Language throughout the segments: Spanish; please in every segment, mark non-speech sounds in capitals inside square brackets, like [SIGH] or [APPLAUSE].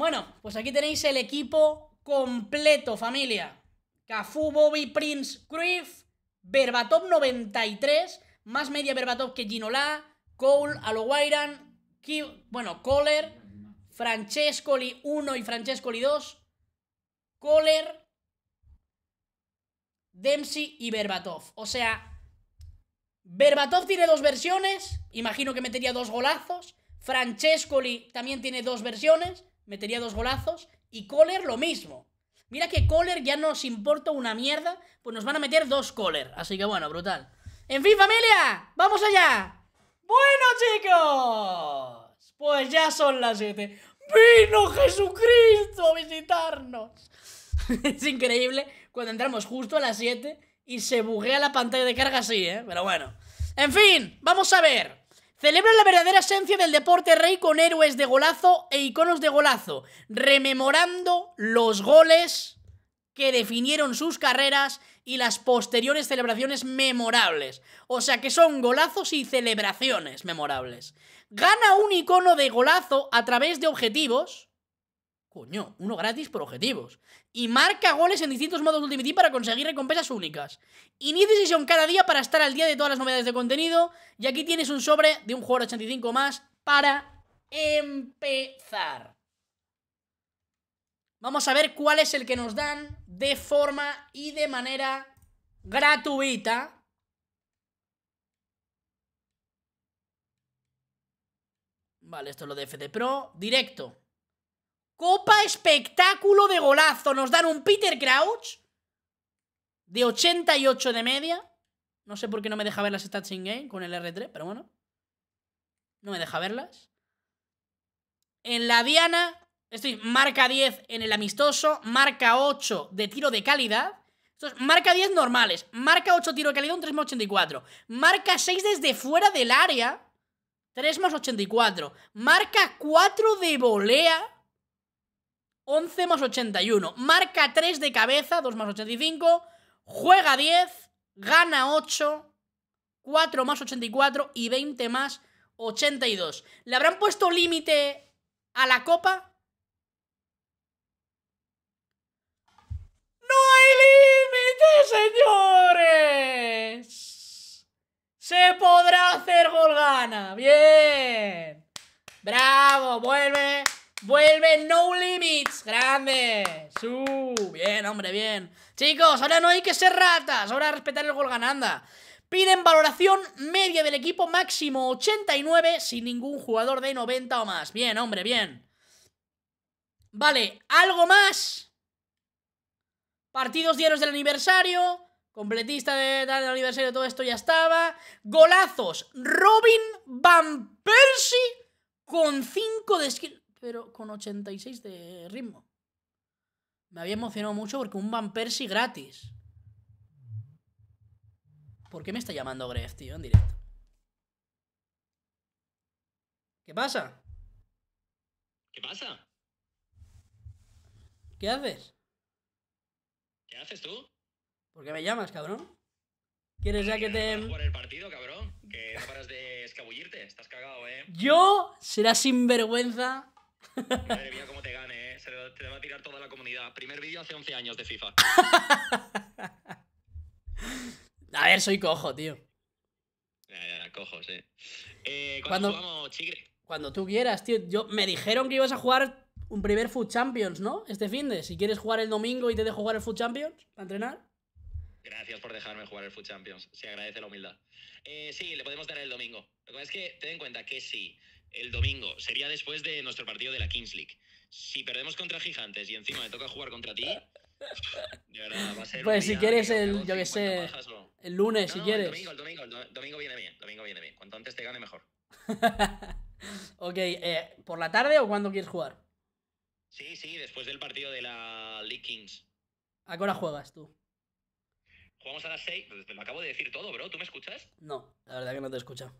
Bueno, pues aquí tenéis el equipo completo, familia. Cafu, Bobby, Prince, Cruyff, Berbatov 93, más media Berbatov que Ginola, Cole, Alohairan, bueno, Kohler, Francescoli 1 y Francescoli 2, Kohler, Dempsey y Berbatov. O sea, Berbatov tiene dos versiones, imagino que metería dos golazos, Francescoli también tiene dos versiones, metería dos golazos. Y Kohler lo mismo. Mira que Kohler ya nos importa una mierda, pues nos van a meter dos Kohler. Así que bueno, brutal. En fin, familia, vamos allá. Bueno, chicos, pues ya son las 7. Vino Jesucristo a visitarnos. [LAUGHS] es increíble cuando entramos justo a las 7 y se buguea la pantalla de carga así, ¿eh? Pero bueno. En fin, vamos a ver. Celebra la verdadera esencia del deporte rey con héroes de golazo e iconos de golazo, rememorando los goles que definieron sus carreras y las posteriores celebraciones memorables. O sea que son golazos y celebraciones memorables. Gana un icono de golazo a través de objetivos. Coño, uno gratis por objetivos y marca goles en distintos modos de Ultimate para conseguir recompensas únicas. Inicia sesión cada día para estar al día de todas las novedades de contenido y aquí tienes un sobre de un jugador 85 más para empezar. Vamos a ver cuál es el que nos dan de forma y de manera gratuita. Vale, esto es lo de FT Pro. Directo. Copa espectáculo de golazo. Nos dan un Peter Crouch de 88 de media. No sé por qué no me deja ver las stats in game con el R3, pero bueno. No me deja verlas. En la Diana, estoy marca 10 en el amistoso, marca 8 de tiro de calidad. Entonces, marca 10 normales, marca 8 tiro de calidad, un 3 más 84. Marca 6 desde fuera del área, 3 más 84. Marca 4 de volea. 11 más 81. Marca 3 de cabeza, 2 más 85. Juega 10, gana 8, 4 más 84 y 20 más 82. ¿Le habrán puesto límite a la copa? ¡No hay límite, señores! Se podrá hacer gol gana. Bien. Bravo, vuelve. Vuelve No Limits, grande. Su, bien, hombre, bien. Chicos, ahora no hay que ser ratas, ahora respetar el gol gananda. Piden valoración media del equipo máximo 89 sin ningún jugador de 90 o más. Bien, hombre, bien. Vale, algo más. Partidos diarios del aniversario. Completista de, del aniversario, todo esto ya estaba. Golazos. Robin Van Persie con 5 de pero con 86 de ritmo. Me había emocionado mucho porque un Van Persie gratis. ¿Por qué me está llamando Gref, tío, en directo? ¿Qué pasa? ¿Qué pasa? ¿Qué haces? ¿Qué haces tú? ¿Por qué me llamas, cabrón? ¿Quieres ya que te.? por el partido, cabrón. Que no paras de escabullirte. Estás cagado, eh. Yo será sinvergüenza Madre mía, cómo te gane, ¿eh? te va a tirar toda la comunidad. Primer vídeo hace 11 años de FIFA. [LAUGHS] a ver, soy cojo, tío. Ya, ya, cojo, sí. Eh, cuando, chigre? Cuando tú quieras, tío. Yo, me dijeron que ibas a jugar un primer Food Champions, ¿no? Este fin de. Si quieres jugar el domingo y te dejo jugar el Food Champions, a entrenar. Gracias por dejarme jugar el Food Champions. Se agradece la humildad. Eh, sí, le podemos dar el domingo. Lo que pasa es que ten en cuenta que sí el domingo. Sería después de nuestro partido de la Kings League. Si perdemos contra Gigantes y encima me toca jugar contra ti, va a ser. Pues si quieres, el, yo que sé, el lunes, si quieres. El domingo, el domingo, el domingo viene bien, domingo viene bien. Cuanto antes te gane, mejor. [LAUGHS] ok, eh, ¿por la tarde o cuándo quieres jugar? Sí, sí, después del partido de la League Kings. ¿A qué hora juegas tú? Jugamos a las 6. Pues, lo acabo de decir todo, bro. ¿Tú me escuchas? No, la verdad que no te escucho.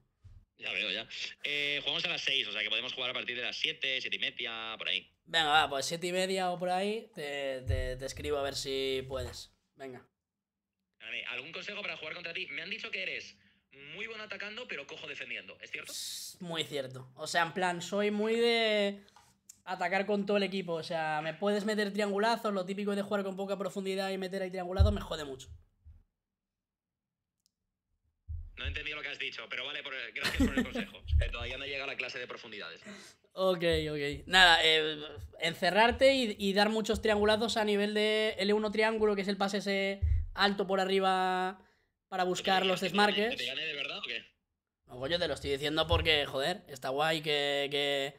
Ya veo, ya. Eh, jugamos a las 6, o sea que podemos jugar a partir de las 7, 7 y media, por ahí. Venga, va, pues 7 y media o por ahí, te, escribo a ver si puedes. Venga. ¿algún consejo para jugar contra ti? Me han dicho que eres muy bueno atacando, pero cojo defendiendo, ¿es cierto? Muy cierto. O sea, en plan, soy muy de atacar con todo el equipo. O sea, me puedes meter triangulazos, lo típico de jugar con poca profundidad y meter ahí triangulazos me jode mucho. No he entendido lo que has dicho, pero vale, gracias por el consejo. todavía no llega a la clase de profundidades. Ok, ok. Nada, eh, encerrarte y, dar muchos triangulados a nivel de L1 triángulo, que es el pase ese alto por arriba para buscar los desmarques. ¿Te, te, de verdad o qué? No, yo te lo estoy diciendo porque, joder, está guay que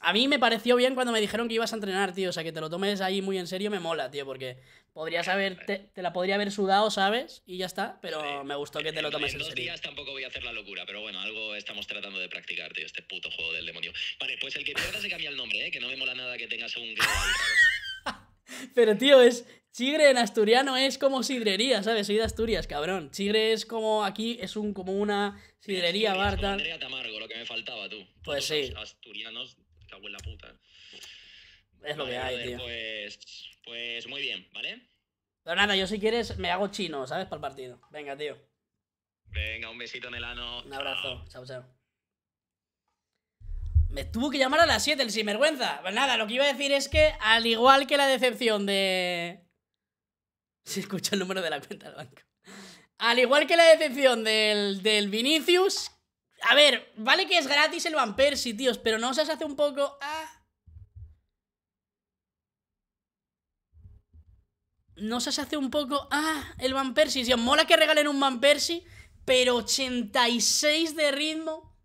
a mí me pareció bien cuando me dijeron que ibas a entrenar, tío. O sea, que te lo tomes ahí muy en serio me mola, tío, porque podrías haber, te, la podría haber sudado, ¿sabes? Y ya está, pero me gustó que te lo tomes en, en serio. días tampoco voy a hacer la locura, pero bueno, algo estamos tratando de practicar, tío, este puto juego del demonio. Vale, pues el que pierda se cambia el nombre, ¿eh? Que no me mola nada que tengas un... [LAUGHS] pero, tío, es... Chigre en asturiano es como sidrería, ¿sabes? Soy de Asturias, cabrón. Chigre es como aquí, es un como una sidrería, barta Sidrería Andrea Tamargo, lo que me faltaba, tú. Pues es lo que hay, tío. Pues, pues, muy bien, ¿vale? Pero nada, yo si quieres me hago chino, ¿sabes? Para el partido. Venga, tío. Venga, un besito en el ano. Un abrazo. Chao, chao. Me tuvo que llamar a las 7 el sinvergüenza. Pues nada, lo que iba a decir es que, al igual que la decepción de. Se [LAUGHS] escucha el número de la cuenta del banco. Al igual que la decepción del, del Vinicius, a ver, vale que es gratis el Van Persie, tíos, pero no se hace un poco... Ah. No se hace un poco... Ah, el Van Persie. Tío, mola que regalen un Van Persie, pero 86 de ritmo.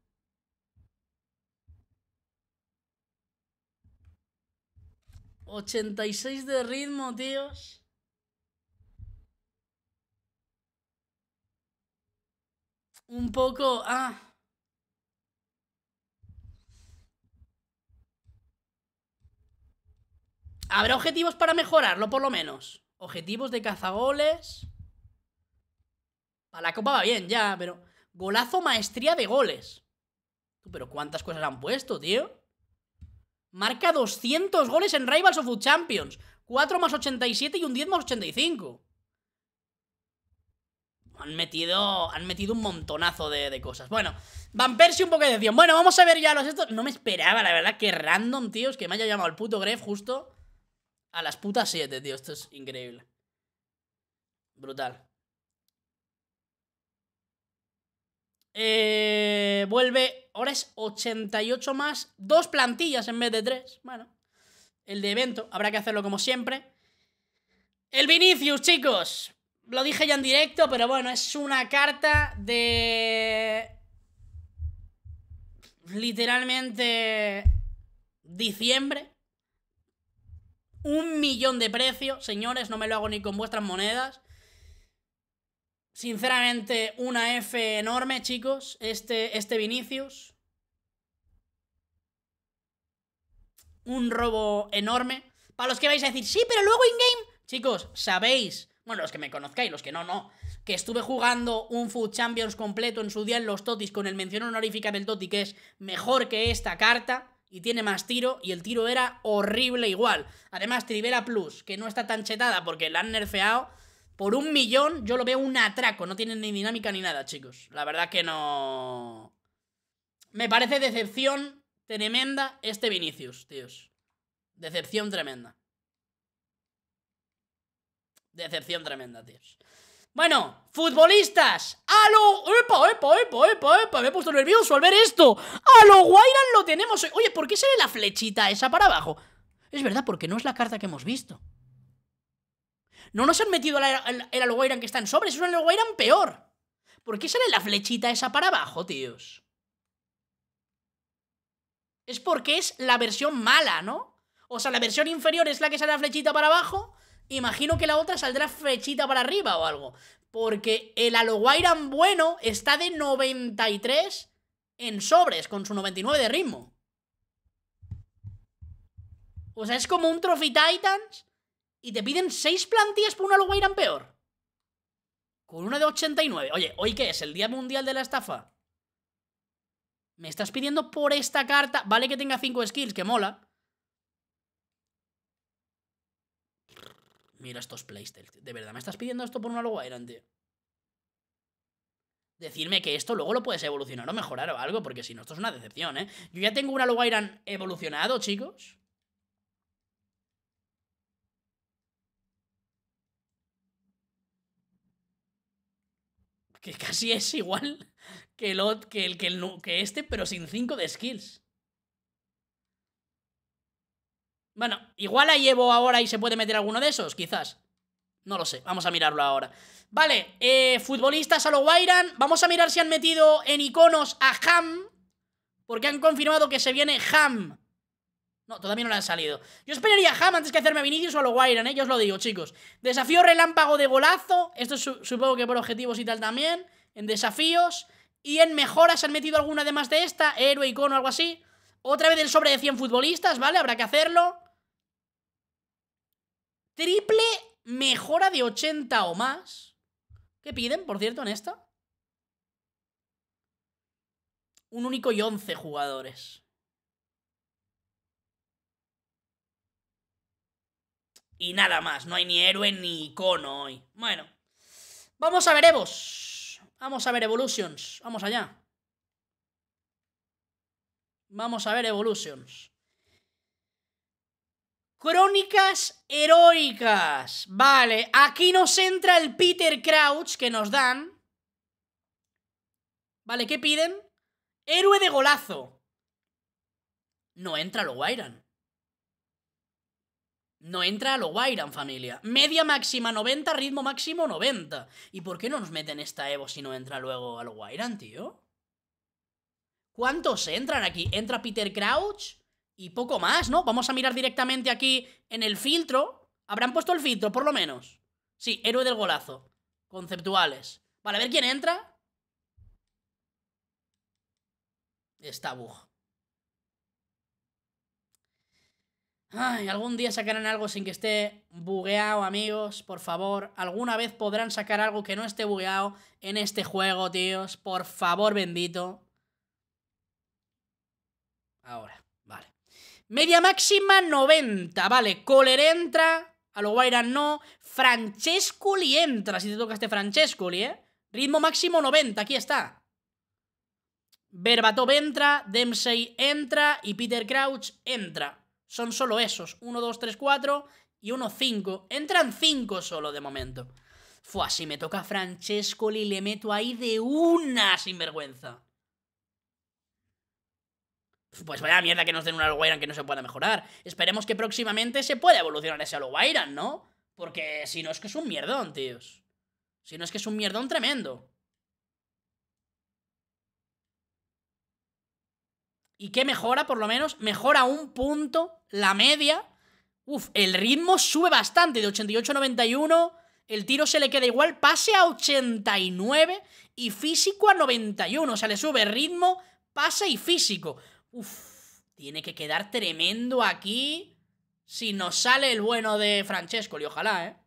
¿86 de ritmo, tíos? un poco. Ah. Habrá objetivos para mejorarlo, por lo menos. Objetivos de cazagoles. Para la copa va bien ya, pero. Golazo maestría de goles. Pero cuántas cosas han puesto, tío. Marca 200 goles en Rivals of the Champions. 4 más 87 y un 10 más 85. Han metido, han metido un montonazo de, cosas. Bueno, Van Persie un poco de decisión. Bueno, vamos a ver ya los estos. No me esperaba, la verdad, que random, Es que me haya llamado el puto Gref justo. A las putas 7, tío. Esto es increíble. Brutal. Eh, vuelve. Ahora es 88 más. Dos plantillas en vez de tres. Bueno. El de evento. Habrá que hacerlo como siempre. El Vinicius, chicos. Lo dije ya en directo, pero bueno, es una carta de... Literalmente... Diciembre un millón de precios, señores, no me lo hago ni con vuestras monedas. Sinceramente, una F enorme, chicos, este, este Vinicius. Un robo enorme. Para los que vais a decir, sí, pero luego in-game... Chicos, sabéis, bueno, los que me conozcáis, los que no, no, que estuve jugando un Food Champions completo en su día en los Totis con el mención honorífica del Toti, que es mejor que esta carta y tiene más tiro y el tiro era horrible igual. Además, Trivela Plus, que no está tan chetada porque la han nerfeado, por un millón yo lo veo un atraco, no tiene ni dinámica ni nada, chicos. La verdad que no... Me parece decepción tremenda este Vinicius, tíos. Decepción tremenda. Decepción tremenda, tíos. Bueno, futbolistas, a lo... ¡Epa, epa, epa, Me he puesto nervioso al ver esto. ¡A lo tenemos lo tenemos! Oye, ¿por qué sale la flechita esa para abajo? Es verdad, porque no es la carta que hemos visto. No nos han metido el, el, que está en sobre, es un aloguairan peor. ¿Por qué sale la flechita esa para abajo, tíos? Es porque es la versión mala, ¿no? O sea, la versión inferior es la que sale la flechita para abajo Imagino que la otra saldrá flechita para arriba o algo. Porque el Alowairan bueno está de 93 en sobres, con su 99 de ritmo. O sea, es como un Trophy Titans y te piden 6 plantillas por un Alowairan peor. Con una de 89. Oye, ¿hoy qué es? ¿El Día Mundial de la Estafa? Me estás pidiendo por esta carta... Vale que tenga 5 skills, que mola. Mira estos playstyles. ¿De verdad me estás pidiendo esto por un algo Iron, tío? Decirme que esto luego lo puedes evolucionar o mejorar o algo, porque si no, esto es una decepción, ¿eh? Yo ya tengo un logo Iron evolucionado, chicos. Que casi es igual que, el, que, el, que, que este, pero sin 5 de skills. Bueno, igual la llevo ahora y se puede meter alguno de esos, quizás. No lo sé, vamos a mirarlo ahora. Vale, eh, futbolistas a lo Vamos a mirar si han metido en iconos a Ham. Porque han confirmado que se viene Ham. No, todavía no le han salido. Yo esperaría a Ham antes que hacerme a Vinicius o a lo Wairan, ¿eh? Yo os lo digo, chicos. Desafío relámpago de golazo. Esto supongo que por objetivos y tal también. En desafíos. Y en mejoras han metido alguna además de esta. Héroe, icono, algo así. Otra vez el sobre de 100 futbolistas, ¿vale? Habrá que hacerlo. Triple mejora de 80 o más. ¿Qué piden, por cierto, en esta? Un único y 11 jugadores. Y nada más, no hay ni héroe ni icono hoy. Bueno, vamos a ver Evos. Vamos a ver Evolutions. Vamos allá. Vamos a ver Evolutions. Crónicas heroicas. Vale, aquí nos entra el Peter Crouch que nos dan. Vale, ¿qué piden? Héroe de golazo. No entra lo Wairan. No entra lo Wairan, familia. Media máxima 90, ritmo máximo 90. ¿Y por qué no nos meten esta Evo si no entra luego a lo tío? ¿Cuántos entran aquí? ¿Entra Peter Crouch? Y poco más, ¿no? Vamos a mirar directamente aquí en el filtro. Habrán puesto el filtro, por lo menos. Sí, héroe del golazo. Conceptuales. Vale, a ver quién entra. Está bug. Ay, algún día sacarán algo sin que esté bugueado, amigos, por favor. Alguna vez podrán sacar algo que no esté bugueado en este juego, tíos. Por favor, bendito. Ahora. Media máxima 90, vale. Coler entra, Aloguaira no. Francescoli entra, si te toca este Francescoli, ¿eh? Ritmo máximo 90, aquí está. Berbatov entra, Dempsey entra y Peter Crouch entra. Son solo esos, 1, 2, 3, 4 y 1, 5. Entran 5 solo de momento. Fua, si me toca Francescoli le meto ahí de una sinvergüenza. Pues vaya mierda que nos den un Alwairan que no se pueda mejorar. Esperemos que próximamente se pueda evolucionar ese Alwairan, ¿no? Porque si no es que es un mierdón, tíos. Si no es que es un mierdón tremendo. ¿Y qué mejora, por lo menos? Mejora un punto la media. Uf, el ritmo sube bastante, de 88 a 91. El tiro se le queda igual, pase a 89 y físico a 91. O sea, le sube ritmo, pase y físico. Uf, tiene que quedar tremendo aquí. Si nos sale el bueno de Francescoli, ojalá, ¿eh?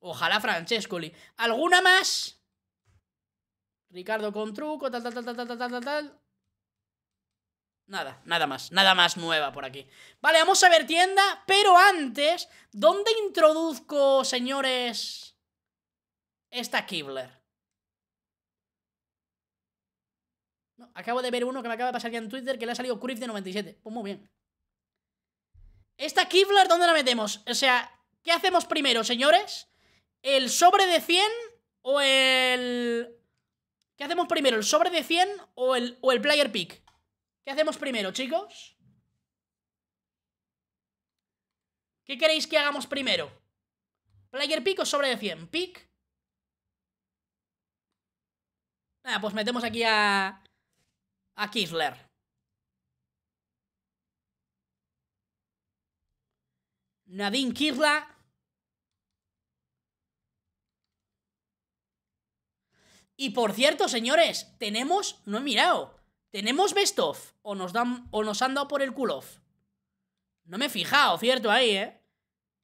Ojalá Francescoli. ¿Alguna más? Ricardo con truco, tal, tal, tal, tal, tal, tal, tal, Nada, nada más, nada más nueva por aquí. Vale, vamos a ver tienda, pero antes, ¿dónde introduzco, señores, esta Kibler? acabo de ver uno que me acaba de pasar ya en Twitter que le ha salido Curif de 97. Pues muy bien. ¿Esta Kibler dónde la metemos? O sea, ¿qué hacemos primero, señores? ¿El sobre de 100 o el... ¿Qué hacemos primero, el sobre de 100 o el, player pick? ¿Qué hacemos primero, chicos? ¿Qué queréis que hagamos primero? ¿Player pick o sobre de 100? ¿Pick? Nada, pues metemos aquí a a Kisler. Nadine Kirla. Y por cierto, señores, tenemos, no he mirado, tenemos best o nos dan o nos han dado por el cool No me he fijado, cierto ahí, ¿eh?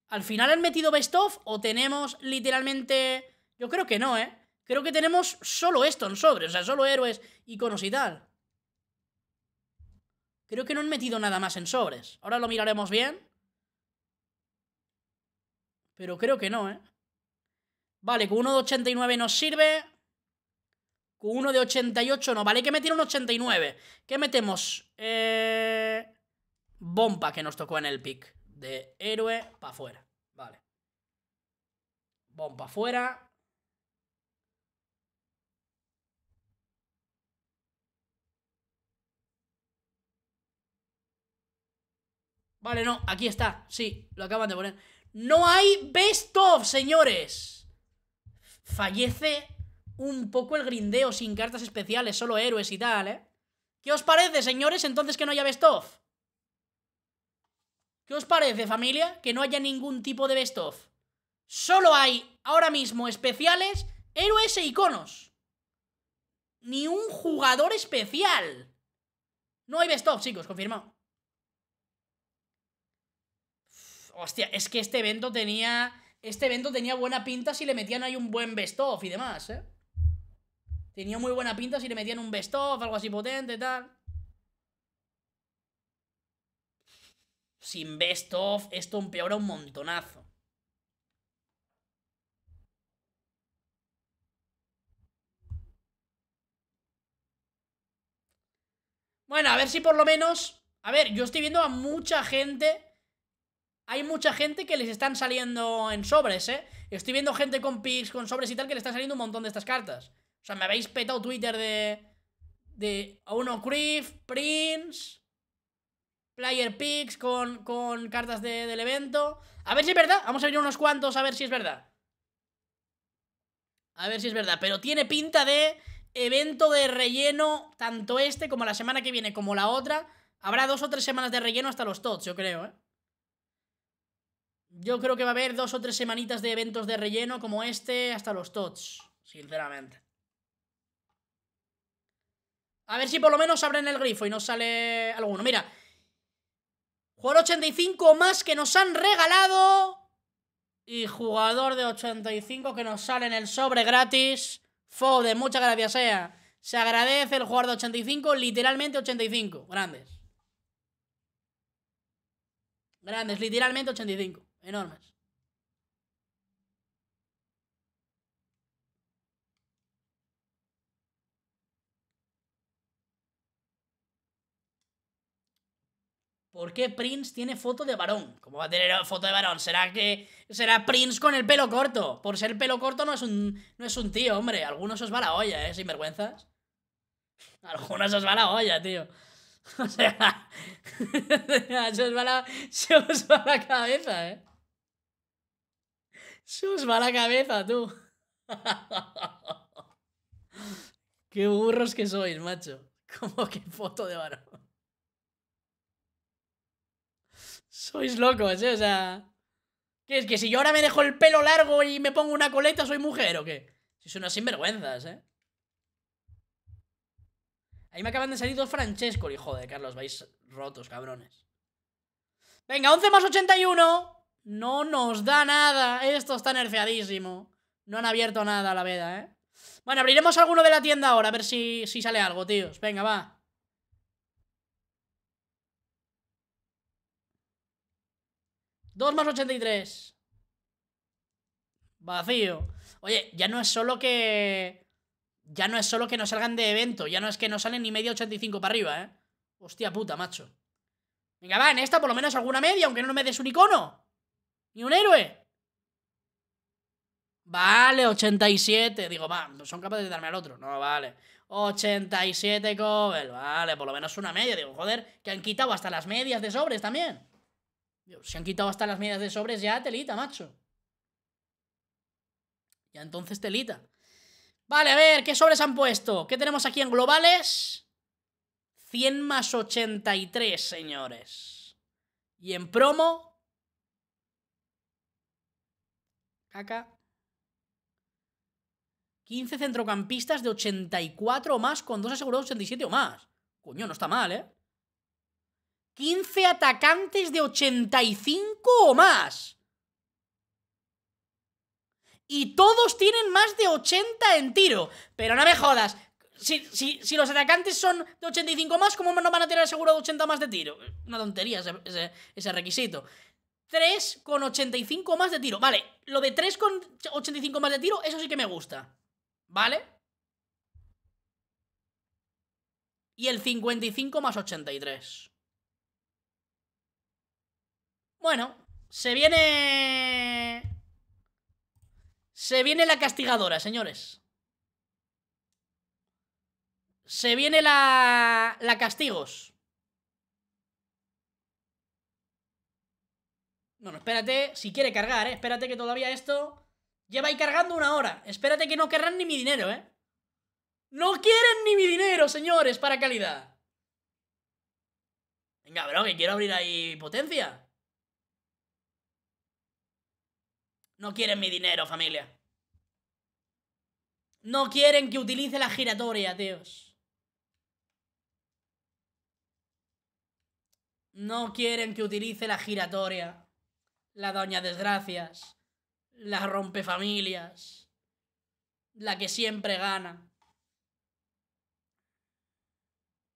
Al final han metido best o tenemos literalmente, yo creo que no, ¿eh? Creo que tenemos solo esto en sobre, o sea, solo héroes, iconos y tal. Creo que no han metido nada más en sobres. Ahora lo miraremos bien. Pero creo que no, ¿eh? Vale, con uno de 89 nos sirve. Con uno de 88 no. Vale, hay que meter un 89. ¿Qué metemos? Eh, bomba que nos tocó en el pick. De héroe para afuera. Vale. Bomba afuera. Vale, no, aquí está. Sí, lo acaban de poner. No hay best of, señores. Fallece un poco el grindeo sin cartas especiales, solo héroes y tal, ¿eh? ¿Qué os parece, señores, entonces que no haya best of? ¿Qué os parece, familia? Que no haya ningún tipo de best of. Solo hay ahora mismo especiales, héroes e iconos. Ni un jugador especial. No hay best of, chicos, confirmado. hostia, es que este evento tenía. Este evento tenía buena pinta si le metían ahí un buen best-of y demás, ¿eh? Tenía muy buena pinta si le metían un best-of, algo así potente y tal. Sin best-of, esto empeora un montonazo. Bueno, a ver si por lo menos... A ver, yo estoy viendo a mucha gente hay mucha gente que les están saliendo en sobres, ¿eh? Estoy viendo gente con picks, con sobres y tal, que le están saliendo un montón de estas cartas. O sea, me habéis petado Twitter de... De... A uno Criff, Prince... Player picks con, con cartas del evento. A ver si es verdad. Vamos a abrir unos cuantos a ver si es verdad. A ver si es verdad. Pero tiene pinta de evento de relleno, tanto este como la semana que viene, como la otra. Habrá dos o tres semanas de relleno hasta los TOTS, yo creo, ¿eh? Yo creo que va a haber dos o tres semanitas de eventos de relleno como este hasta los TOTS, sinceramente. A ver si por lo menos abren el grifo y nos sale alguno. Mira, jugador 85 más que nos han regalado y jugador de 85 que nos sale en el sobre gratis. Foden, muchas gracias, sea. Eh. Se agradece el jugador de 85, literalmente 85. Grandes. Grandes, literalmente 85. Enormes. ¿Por qué Prince tiene foto de varón? ¿Cómo va a tener foto de varón? ¿Será que será Prince con el pelo corto? Por ser pelo corto no es un, no es un tío, hombre. Algunos os va la olla, ¿eh? Sin vergüenzas. Algunos os va la olla, tío. [LAUGHS] [LAUGHS] O sea, se os va la, se os va la cabeza, ¿eh? Se os va la cabeza, tú. Qué burros que sois, macho. Como que foto de varón. Sois locos, ¿eh? O sea... ¿Qué es? ¿Que si yo ahora me dejo el pelo largo y me pongo una coleta, soy mujer o qué? Si son unas sinvergüenzas, ¿eh? Ahí me acaban de salir dos Francesco. hijo de Carlos, vais rotos, cabrones. Venga, 11 más 81. No nos da nada. Esto está nerfeadísimo. No han abierto nada a la veda, ¿eh? Bueno, abriremos alguno de la tienda ahora, a ver si, sale algo, tíos. Venga, va. Dos más 83. Vacío. Oye, ya no es solo que... Ya no es solo que no salgan de evento. Ya no es que no salen ni media 85 para arriba, ¿eh? Hostia puta, macho. Venga, va, en esta por lo menos alguna media, aunque no me des un icono. ¿Ni un héroe? Vale, 87. Digo, va, son capaces de darme al otro. No, vale. 87 Cobel. Vale, por lo menos una media. Digo, joder, que han quitado hasta las medias de sobres también. si han quitado hasta las medias de sobres, ya telita, macho. Ya entonces telita. Vale, a ver, ¿qué sobres han puesto? ¿Qué tenemos aquí en globales? 100 más 83, señores. Y en promo, Caca. 15 centrocampistas de 84 o más, con dos asegurados 87 o más. Coño, no está mal, ¿eh? 15 atacantes de 85 o más. Y todos tienen más de 80 en tiro. Pero no me jodas. Si, los atacantes son de 85 más, ¿cómo no van a tener asegurado 80 más de tiro? Una tontería ese requisito. 3,85 más de tiro. Vale, lo de 3,85 más de tiro, eso sí que me gusta. ¿Vale? Y el 55 más 83. Bueno, se viene... Se viene la castigadora, señores. Se viene la... La castigos. Bueno, espérate, si quiere cargar, ¿eh? Espérate que todavía esto... Lleva ahí cargando una hora. Espérate que no querrán ni mi dinero, ¿eh? No quieren ni mi dinero, señores, para calidad. Venga, bro, que quiero abrir ahí potencia. No quieren mi dinero, familia. No quieren que utilice la giratoria, tíos. No quieren que utilice la giratoria la doña desgracias, la rompefamilias, la que siempre gana.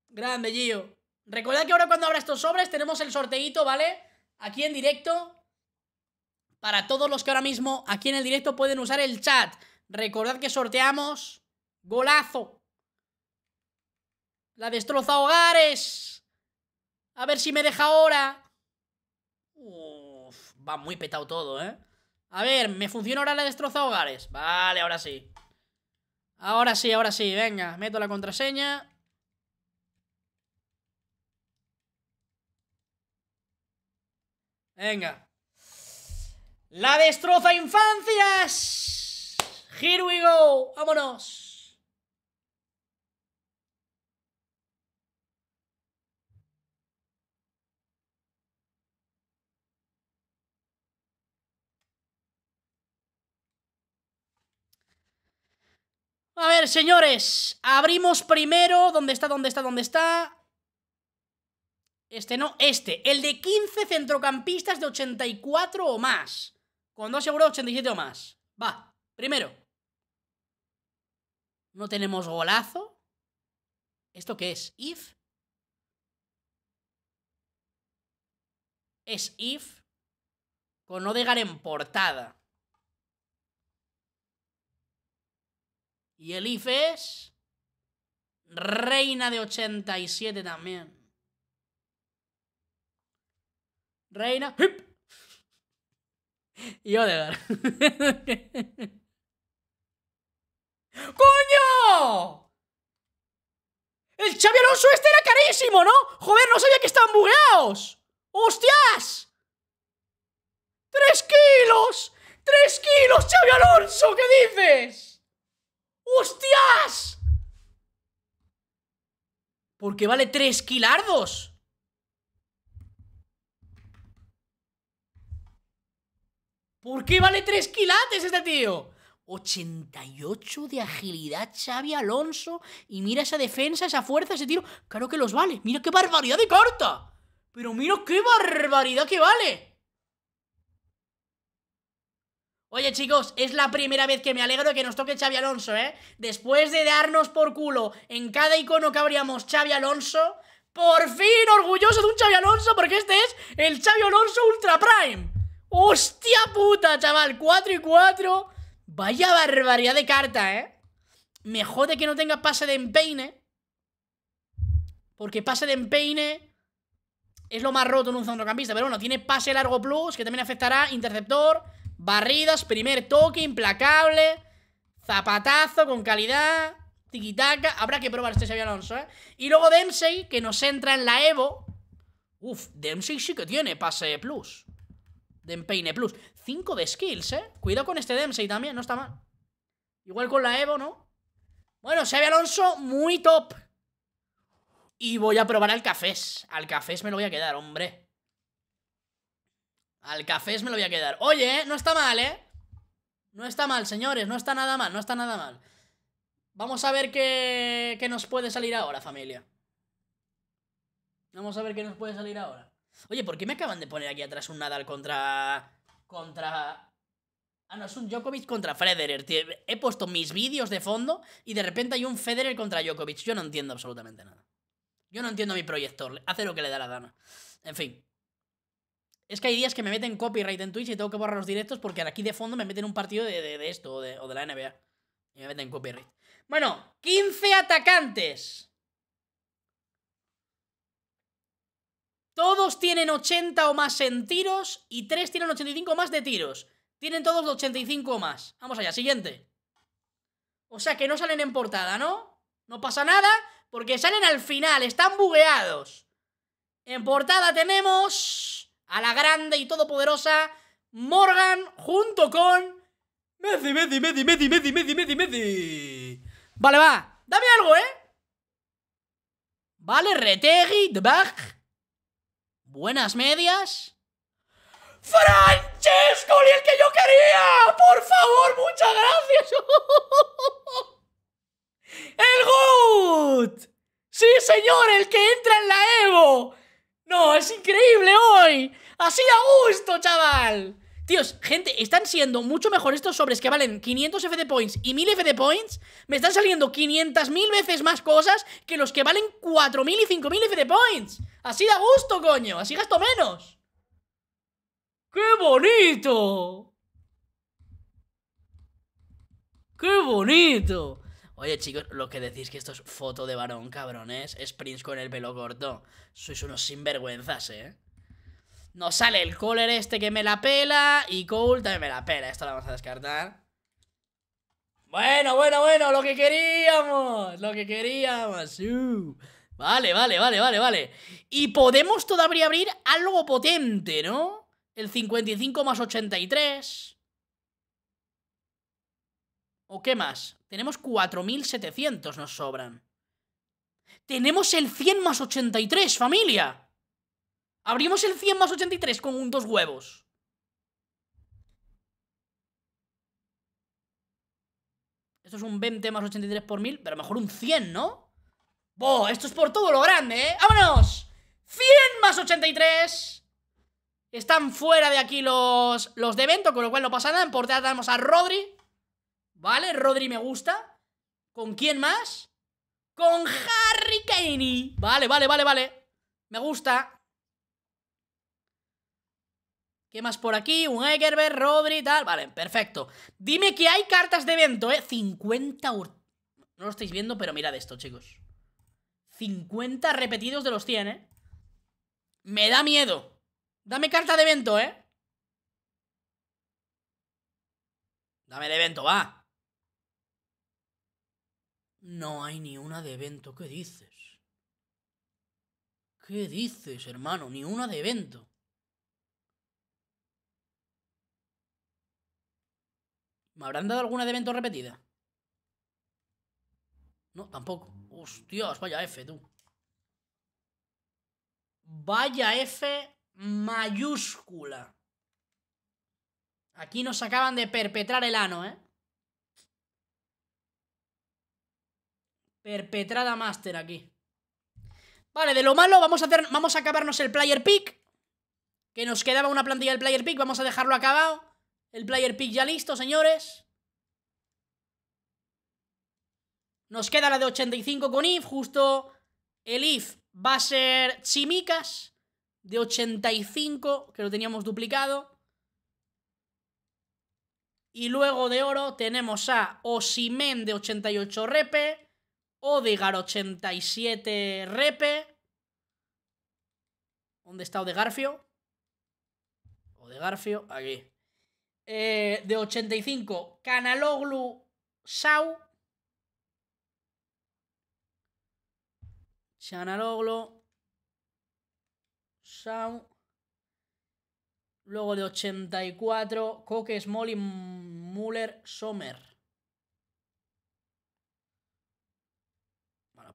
Grande, Gio. Recordad que ahora cuando abra estos sobres tenemos el sorteito, ¿vale? Aquí en directo. Para todos los que ahora mismo aquí en el directo pueden usar el chat. Recordad que sorteamos golazo. La destroza hogares. A ver si me deja ahora. Va muy petado todo, ¿eh? A ver, ¿me funciona ahora la destroza hogares? Vale, ahora sí. Ahora sí, ahora sí. Venga, meto la contraseña. Venga. ¡La destroza infancias! Here we go. ¡Vámonos! A ver, señores, abrimos primero, ¿dónde está, dónde está, dónde está? Este no, este, el de 15 centrocampistas de 84 o más Cuando asegurado 87 o más Va, primero No tenemos golazo ¿Esto qué es? ¿If? Es if Con no Odegar en portada Y el IFES, reina de 87 también. Reina. ¡Hip! Y Odegar. [LAUGHS] ¡Coño! El Xavi Alonso este era carísimo, ¿no? Joder, no sabía que están bugueados. ¡Hostias! ¡Tres kilos! ¡Tres kilos, Xavi Alonso! ¿Qué dices? ¡Hostias! Porque vale tres kilardos. ¿Por qué vale tres quilates este tío? 88 de agilidad, Xavi Alonso. Y mira esa defensa, esa fuerza, ese tiro. Claro que los vale. Mira qué barbaridad de carta. Pero mira qué barbaridad que vale. Oye chicos, es la primera vez que me alegro de que nos toque Xavi Alonso, ¿eh? Después de darnos por culo en cada icono que abríamos Xavi Alonso, por fin orgulloso de un Xavi Alonso porque este es el Xavi Alonso Ultra Prime. ¡Hostia puta, chaval! 4 y 4. Vaya barbaridad de carta, ¿eh? Mejor de que no tenga pase de empeine. Porque pase de empeine es lo más roto en un centrocampista. Pero bueno, tiene pase largo plus, que también afectará. Interceptor Barridas, primer toque, implacable. Zapatazo con calidad. Tiquitaca. Habrá que probar este Xavier Alonso, ¿eh? Y luego Dempsey, que nos entra en la Evo. Uf, Dempsey sí que tiene pase plus. De plus. 5 de skills, ¿eh? Cuidado con este Dempsey también, no está mal. Igual con la Evo, ¿no? Bueno, Xavier Alonso muy top. Y voy a probar al cafés. Al cafés me lo voy a quedar, hombre. Al cafés me lo voy a quedar. Oye, eh, no está mal, ¿eh? No está mal, señores, no está nada mal, no está nada mal. Vamos a ver qué, qué nos puede salir ahora, familia. Vamos a ver qué nos puede salir ahora. Oye, ¿por qué me acaban de poner aquí atrás un Nadal contra... Contra... Ah, no, es un Djokovic contra Federer. He puesto mis vídeos de fondo y de repente hay un Federer contra Djokovic. Yo no entiendo absolutamente nada. Yo no entiendo mi proyector. Hace lo que le da la gana. En fin. Es que hay días que me meten copyright en Twitch y tengo que borrar los directos porque aquí de fondo me meten un partido de, esto o de, o de la NBA. Y me meten copyright. Bueno, 15 atacantes. Todos tienen 80 o más en tiros y 3 tienen 85 o más de tiros. Tienen todos los 85 o más. Vamos allá, siguiente. O sea que no salen en portada, ¿no? No pasa nada porque salen al final, están bugueados. En portada tenemos a la grande y todopoderosa Morgan junto con Medi, Medi, Medi, Medi, Medi Medi, Medi, Medi Vale, va. Dame algo, ¿eh? Vale, Retegui, De Bach. Buenas medias. ¡Francesco, el que yo quería! ¡Por favor, muchas gracias! [LAUGHS] ¡El GUT! ¡Sí, señor, el que entra en la EVO! No, es increíble hoy. Así a gusto, chaval. Tíos, gente, están siendo mucho mejor estos sobres que valen 500 FD Points y 1000 FD Points. Me están saliendo mil veces más cosas que los que valen 4.000 y 5.000 FD Points. Así da gusto, coño. Así gasto menos. ¡Qué bonito! ¡Qué bonito! Oye, chicos, lo que decís que esto es foto de varón, cabrones, es Prince con el pelo corto. Sois unos sinvergüenzas, ¿eh? Nos sale el Kohler este que me la pela y Cole también me la pela. Esto lo vamos a descartar. Bueno, bueno, bueno, lo que queríamos, lo que queríamos. Vale, vale, vale, vale, vale. Y podemos todavía abrir algo potente, ¿no? El 55 más 83. ¿O qué más? Tenemos 4.700, nos sobran. Tenemos el 100 más 83, familia. Abrimos el 100 más 83 con un dos huevos. Esto es un 20 más 83 por 1000, pero mejor un 100, ¿no? ¡Boh! Esto es por todo lo grande, ¿eh? ¡Vámonos! 100 más 83. Están fuera de aquí los, los de evento, con lo cual no pasa nada. En portada tenemos a Rodri. ¿Vale? Rodri me gusta. ¿Con quién más? Con Harry Kane. Vale, vale, vale, vale. Me gusta. ¿Qué más por aquí? Un Egerberg, Rodri y tal. Vale, perfecto. Dime que hay cartas de evento, ¿eh? 50... No lo estáis viendo, pero mirad esto, chicos. 50 repetidos de los 100, ¿eh? Me da miedo. Dame carta de evento, ¿eh? Dame de evento, va. No hay ni una de evento, ¿qué dices? ¿Qué dices, hermano? Ni una de evento. ¿Me habrán dado alguna de evento repetida? No, tampoco. Hostias, vaya F, tú. Vaya F mayúscula. Aquí nos acaban de perpetrar el ano, ¿eh? Perpetrada Master aquí. Vale, de lo malo vamos a, hacer, vamos a acabarnos el player pick. Que nos quedaba una plantilla del player pick. Vamos a dejarlo acabado. El player pick ya listo, señores. Nos queda la de 85 con IF. Justo el IF va a ser Chimicas. De 85, que lo teníamos duplicado. Y luego de oro tenemos a Osimen de 88 repe, Odegar87 Repe. ¿Dónde está Odegarfio? Odegarfio, aquí. Eh, de 85, Canaloglu Sau. Canaloglu Sau. Luego de 84, Coque, Smolly, Müller, Sommer.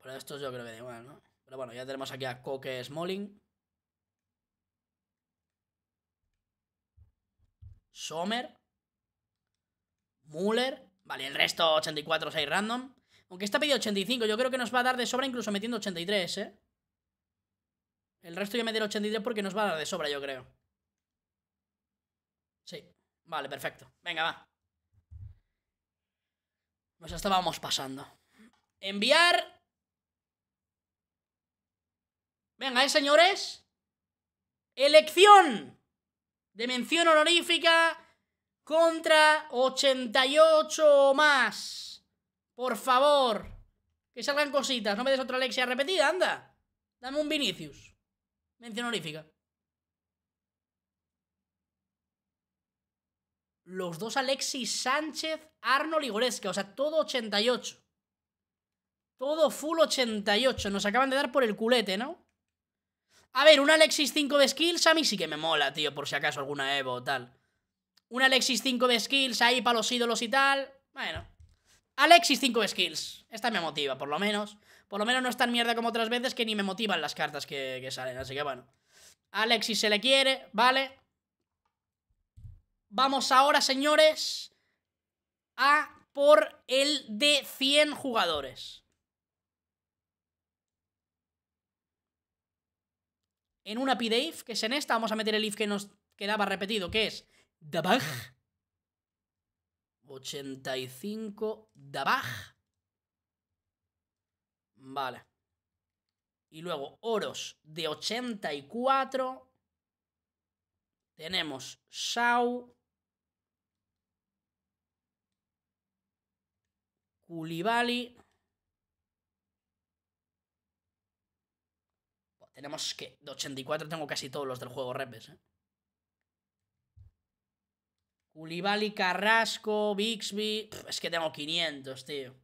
Pero estos yo creo que da igual, ¿no? Pero bueno, ya tenemos aquí a Coque Smalling. Sommer. Muller. Vale, el resto 84, 6 random. Aunque está pedido 85, yo creo que nos va a dar de sobra incluso metiendo 83, ¿eh? El resto ya meter 83 porque nos va a dar de sobra, yo creo. Sí. Vale, perfecto. Venga, va. Nos pues estábamos pasando. Enviar Venga, ¿eh, señores? Elección de mención honorífica contra 88 más. Por favor, que salgan cositas. No me des otra Alexia repetida, anda. Dame un Vinicius. Mención honorífica. Los dos Alexis Sánchez, Arnold y O sea, todo 88. Todo full 88. Nos acaban de dar por el culete, ¿no? A ver, un Alexis 5 de skills a mí sí que me mola, tío, por si acaso alguna Evo o tal. Un Alexis 5 de skills ahí para los ídolos y tal. Bueno. Alexis 5 de skills. Esta me motiva, por lo menos. Por lo menos no es tan mierda como otras veces que ni me motivan las cartas que, salen. Así que bueno. Alexis se le quiere, ¿vale? Vamos ahora, señores, a por el de 100 jugadores. en una if, que es en esta, vamos a meter el if que nos quedaba repetido, que es dabaj 85 dabaj. Vale. Y luego oros de 84. Tenemos sau Kulibali. Tenemos que. De 84 tengo casi todos los del juego repes, ¿eh? Culibali, Carrasco, Bixby. es que tengo 500, tío.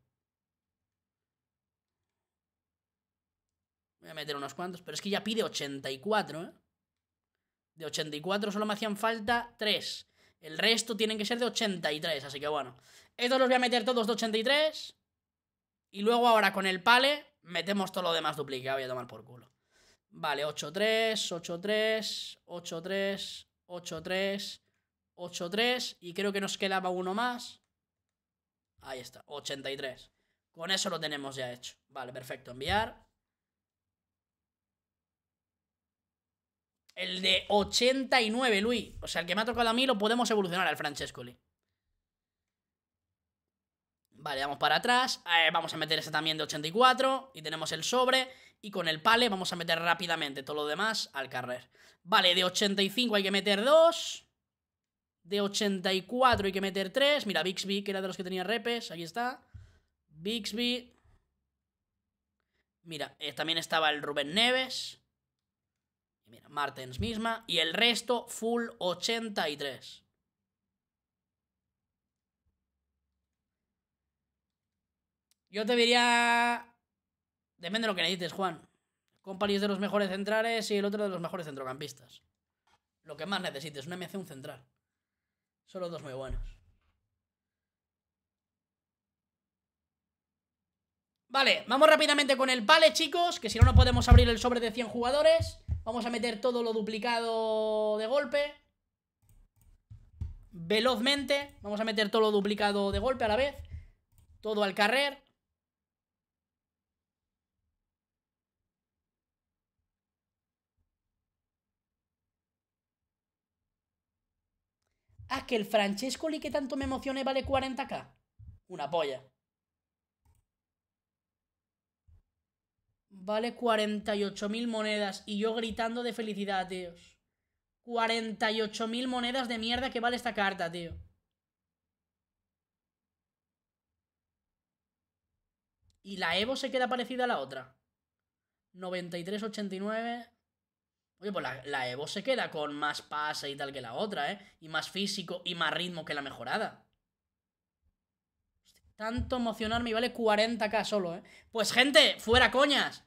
Voy a meter unos cuantos. Pero es que ya pide 84, ¿eh? De 84 solo me hacían falta 3. El resto tienen que ser de 83, así que bueno. Estos los voy a meter todos de 83. Y luego ahora con el pale metemos todo lo demás duplicado Voy a tomar por culo. Vale, 8-3, 8-3, 8-3, 8-3, 8-3. Y creo que nos quedaba uno más. Ahí está, 83. Con eso lo tenemos ya hecho. Vale, perfecto, enviar. El de 89, Luis. O sea, el que me ha tocado a mí lo podemos evolucionar al Francescoli. Vale, vamos para atrás. Eh, vamos a meter ese también de 84. Y tenemos el sobre. Y con el pale vamos a meter rápidamente todo lo demás al carrer. Vale, de 85 hay que meter 2. De 84 hay que meter 3. Mira, Bixby, que era de los que tenía repes. Aquí está. Bixby. Mira, eh, también estaba el Rubén Neves. Mira, Martens misma. Y el resto, full 83. Yo te diría Depende de lo que necesites, Juan. Con es de los mejores centrales y el otro de los mejores centrocampistas. Lo que más necesites, un MC, un central. Son los dos muy buenos. Vale, vamos rápidamente con el vale, chicos, que si no, no podemos abrir el sobre de 100 jugadores. Vamos a meter todo lo duplicado de golpe. Velozmente. Vamos a meter todo lo duplicado de golpe a la vez. Todo al carrer. Ah, que el Francesco Lee que tanto me emocione vale 40k. Una polla. Vale 48.000 monedas. Y yo gritando de felicidad, tíos. 48.000 monedas de mierda que vale esta carta, tío. Y la Evo se queda parecida a la otra. 93.89. Oye, pues la, Evo se queda con más pase y tal que la otra, ¿eh? Y más físico y más ritmo que la mejorada. tanto emocionarme y vale 40k solo, ¿eh? Pues gente, fuera coñas.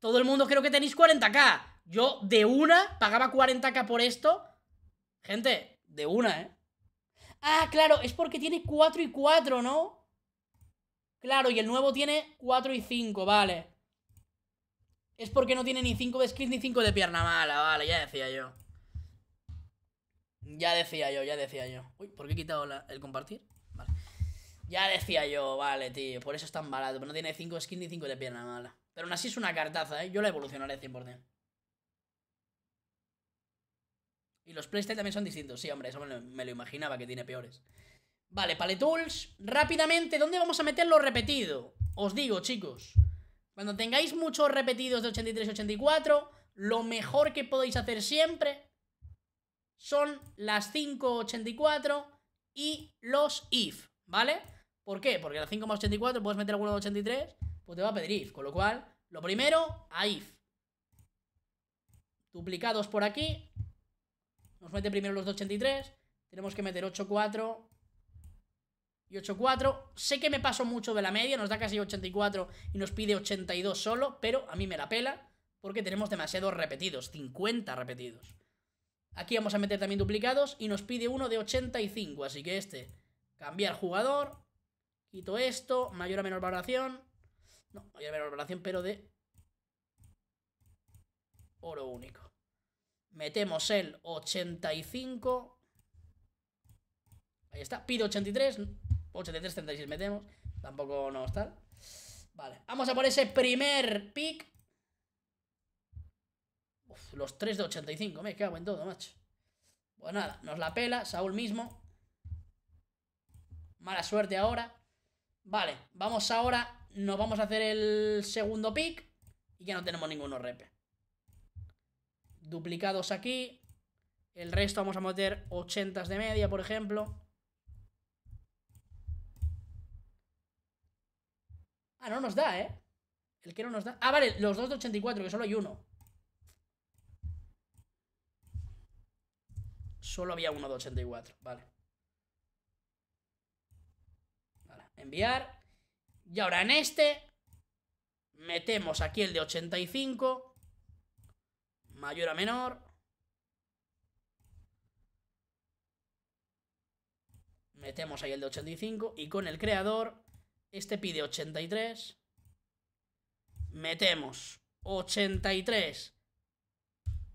Todo el mundo creo que tenéis 40k. Yo de una pagaba 40k por esto. Gente, de una, ¿eh? Ah, claro, es porque tiene 4 y 4, ¿no? Claro, y el nuevo tiene 4 y 5, vale. Es porque no tiene ni 5 de ni 5 de pierna mala, vale, ya decía yo. Ya decía yo, ya decía yo. Uy, ¿por qué he quitado el compartir? Vale. Ya decía yo, vale, tío, por eso está tan no tiene 5 skin ni 5 de pierna mala. Pero aún así es una cartaza, ¿eh? Yo la evolucionaré 100%. Y los PlayStation también son distintos, sí, hombre, eso me lo, imaginaba que tiene peores. Vale, paletools, rápidamente, ¿dónde vamos a meterlo repetido? Os digo, chicos. Cuando tengáis muchos repetidos de 83 84, lo mejor que podéis hacer siempre son las 5, 84 y los if, ¿vale? ¿Por qué? Porque las 5 más 84 puedes meter alguno de 83, pues te va a pedir if, con lo cual, lo primero, a if. Duplicados por aquí, nos mete primero los de 83, tenemos que meter 8, 4, y 8,4. Sé que me paso mucho de la media, nos da casi 84 y nos pide 82 solo, pero a mí me la pela porque tenemos demasiados repetidos, 50 repetidos. Aquí vamos a meter también duplicados y nos pide uno de 85, así que este, cambiar jugador, quito esto, mayor a menor valoración, no, mayor a menor valoración, pero de oro único. Metemos el 85, ahí está, pide 83, 83, 36 metemos. Tampoco nos tal. Vale, vamos a por ese primer pick. los 3 de 85, me cago en todo, macho. Pues nada, nos la pela, Saúl mismo. Mala suerte ahora. Vale, vamos ahora, nos vamos a hacer el segundo pick. Y ya no tenemos ninguno repe. Duplicados aquí. El resto vamos a meter 80 de media, por ejemplo. Ah, no nos da, ¿eh? El que no nos da... Ah, vale, los dos de 84, que solo hay uno. Solo había uno de 84, vale. Vale, enviar. Y ahora en este... Metemos aquí el de 85. Mayor a menor. Metemos ahí el de 85. Y con el creador este pide 83. Metemos 83.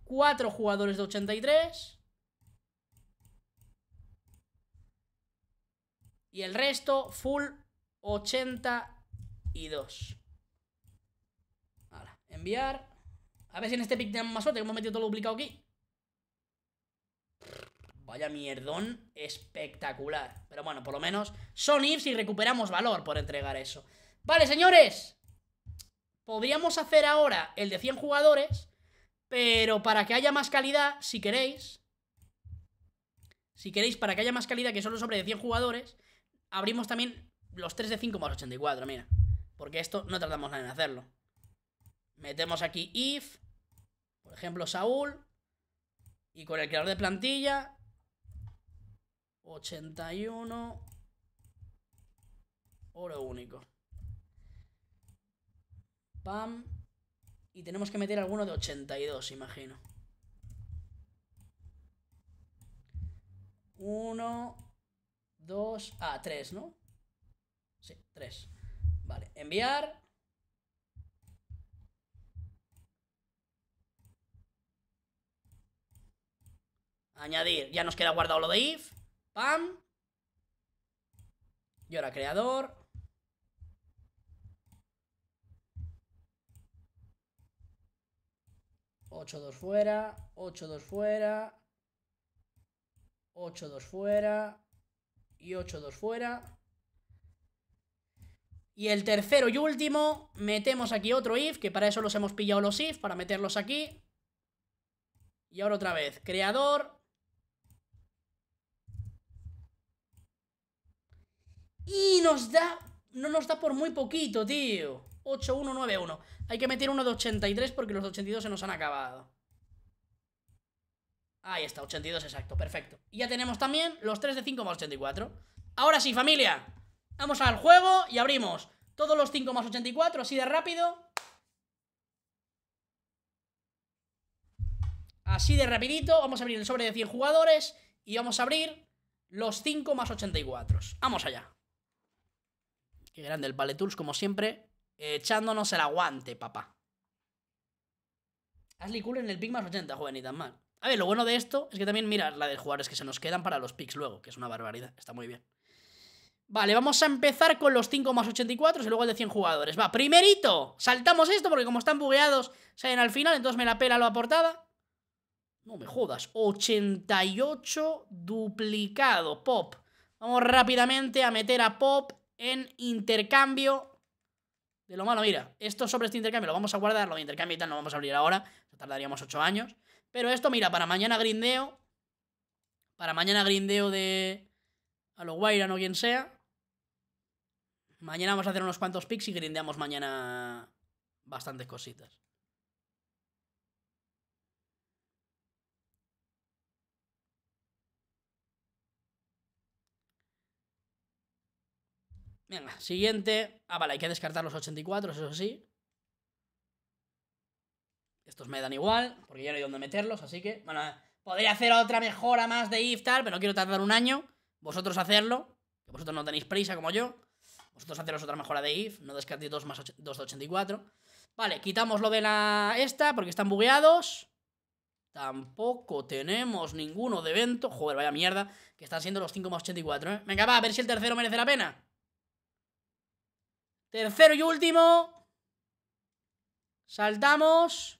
Cuatro jugadores de 83. Y el resto, full 82. Ahora, enviar. A ver si en este pick tenemos más suerte, que hemos metido todo lo duplicado aquí. Vaya mierdón espectacular. Pero bueno, por lo menos son ifs y recuperamos valor por entregar eso. Vale, señores. Podríamos hacer ahora el de 100 jugadores, pero para que haya más calidad, si queréis... Si queréis, para que haya más calidad, que solo sobre de 100 jugadores, abrimos también los 3 de 5 más 84, mira. Porque esto no tardamos nada en hacerlo. Metemos aquí if, por ejemplo, Saúl. Y con el creador de plantilla 81 oro único. Pam. Y tenemos que meter alguno de 82, imagino. 1, 2, ah, 3, ¿no? Sí, 3. Vale, enviar. Añadir, ya nos queda guardado lo de if. ¡Pam! Y ahora creador. 8-2 fuera. 8-2 fuera. 8-2 fuera. Y 8-2 fuera. Y el tercero y último. Metemos aquí otro if. Que para eso los hemos pillado los if. Para meterlos aquí. Y ahora otra vez, creador. nos da... No nos da por muy poquito, tío. 8-1-9-1. Hay que meter uno de 83 porque los 82 se nos han acabado. Ahí está, 82 exacto, perfecto. Y ya tenemos también los 3 de 5 más 84. Ahora sí, familia. Vamos al juego y abrimos todos los 5 más 84, así de rápido. Así de rapidito, vamos a abrir el sobre de 100 jugadores y vamos a abrir los 5 más 84. Vamos allá. Qué grande el Ballet Tools, como siempre, echándonos el aguante, papá. Ashley cool en el pick más 80, joven, ni tan mal. A ver, lo bueno de esto es que también mira, la de jugadores que se nos quedan para los picks luego, que es una barbaridad, está muy bien. Vale, vamos a empezar con los 5 más 84 y luego el de 100 jugadores. Va, primerito, saltamos esto porque como están bugueados, salen al final, entonces me la pela la portada. No me jodas, 88 duplicado, Pop. Vamos rápidamente a meter a Pop en intercambio de lo malo. Mira, esto sobre este intercambio lo vamos a guardar, lo de intercambio y tal no vamos a abrir ahora, tardaríamos 8 años. Pero esto, mira, para mañana grindeo, para mañana grindeo de a lo Guairan o quien sea. Mañana vamos a hacer unos cuantos picks y grindeamos mañana bastantes cositas. Venga, siguiente. Ah, vale, hay que descartar los 84, eso sí. Estos me dan igual, porque ya no hay dónde meterlos, así que... Bueno, podría hacer otra mejora más de if tal, pero no quiero tardar un año. Vosotros hacerlo, que vosotros no tenéis prisa como yo. Vosotros haceros otra mejora de if, no descartéis dos, más de 84. Vale, quitamos lo de la esta, porque están bugueados. Tampoco tenemos ninguno de evento. Joder, vaya mierda, que están siendo los 5 más 84, ¿eh? Venga, va, a ver si el tercero merece la pena. Tercero y último. Saltamos.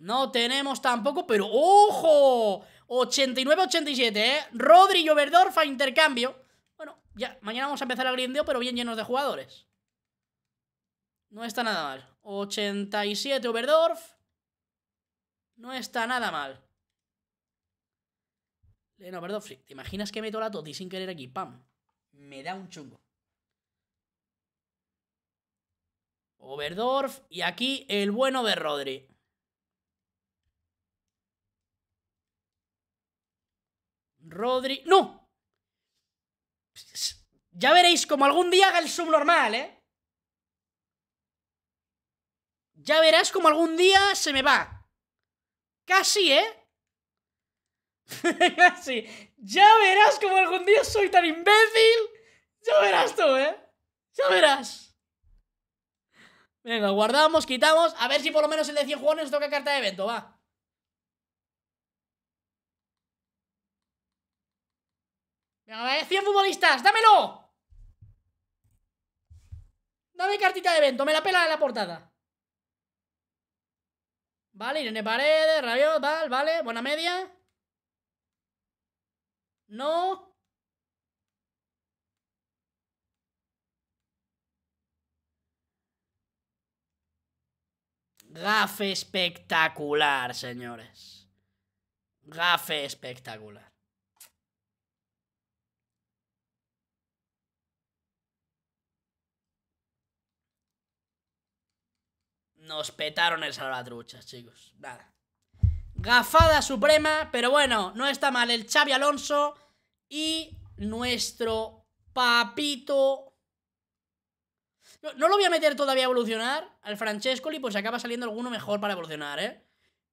No tenemos tampoco, pero ¡ojo! 89-87, ¿eh? Rodri y Oberdorf a intercambio. Bueno, ya, mañana vamos a empezar el grindeo, pero bien llenos de jugadores. No está nada mal. 87 Oberdorf. No está nada mal. Leno Oberdorf, ¿te imaginas que meto la toti sin querer aquí? ¡Pam! Me da un chungo. Oberdorf. Y aquí el bueno de Rodri. Rodri... ¡No! Ya veréis como algún día haga el subnormal, ¿eh? Ya verás como algún día se me va. Casi, ¿eh? [LAUGHS] Casi. Ya verás como algún día soy tan imbécil. Ya verás tú, ¿eh? Ya verás. Venga, guardamos, quitamos. A ver si por lo menos el de 100 jugadores nos toca carta de evento, va. a 100 eh, futbolistas, dámelo. Dame cartita de evento, me la pela de la portada. Vale, Irene Paredes, Rabiot, vale vale, buena media. No. Gafe espectacular, señores. Gafe espectacular. Nos petaron el salvatruchas, chicos. Nada. Gafada suprema, pero bueno, no está mal el Xavi Alonso y nuestro papito no, lo voy a meter todavía a evolucionar al Francescoli, pues acaba saliendo alguno mejor para evolucionar, ¿eh?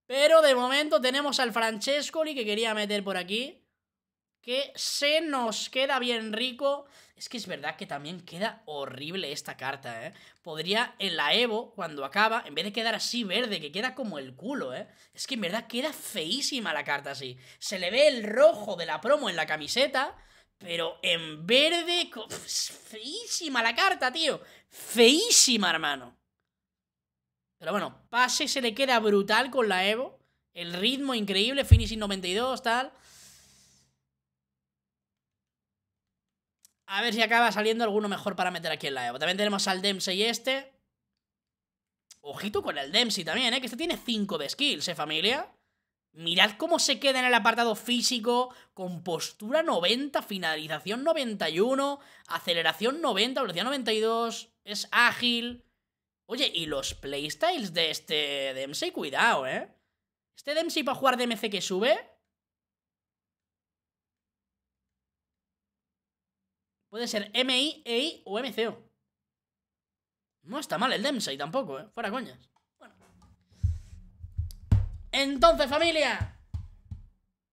Pero de momento tenemos al Francescoli que quería meter por aquí. Que se nos queda bien rico. Es que es verdad que también queda horrible esta carta, ¿eh? Podría en la Evo, cuando acaba, en vez de quedar así verde, que queda como el culo, ¿eh? Es que en verdad queda feísima la carta así. Se le ve el rojo de la promo en la camiseta pero en verde. Feísima la carta, tío. Feísima, hermano. Pero bueno, pase se le queda brutal con la Evo. El ritmo increíble, finishing 92, tal. A ver si acaba saliendo alguno mejor para meter aquí en la Evo. También tenemos al Dempsey este. Ojito con el Dempsey también, ¿eh? Que este tiene 5 de skills, ¿eh, familia? Mirad cómo se queda en el apartado físico, con postura 90, finalización 91, aceleración 90, velocidad 92, es ágil. Oye, y los playstyles de este Dempsey, cuidado, ¿eh? Este Dempsey para jugar DMC que sube. Puede ser MI, EI o MCO. No está mal el Dempsey tampoco, ¿eh? Fuera coñas. Entonces, familia,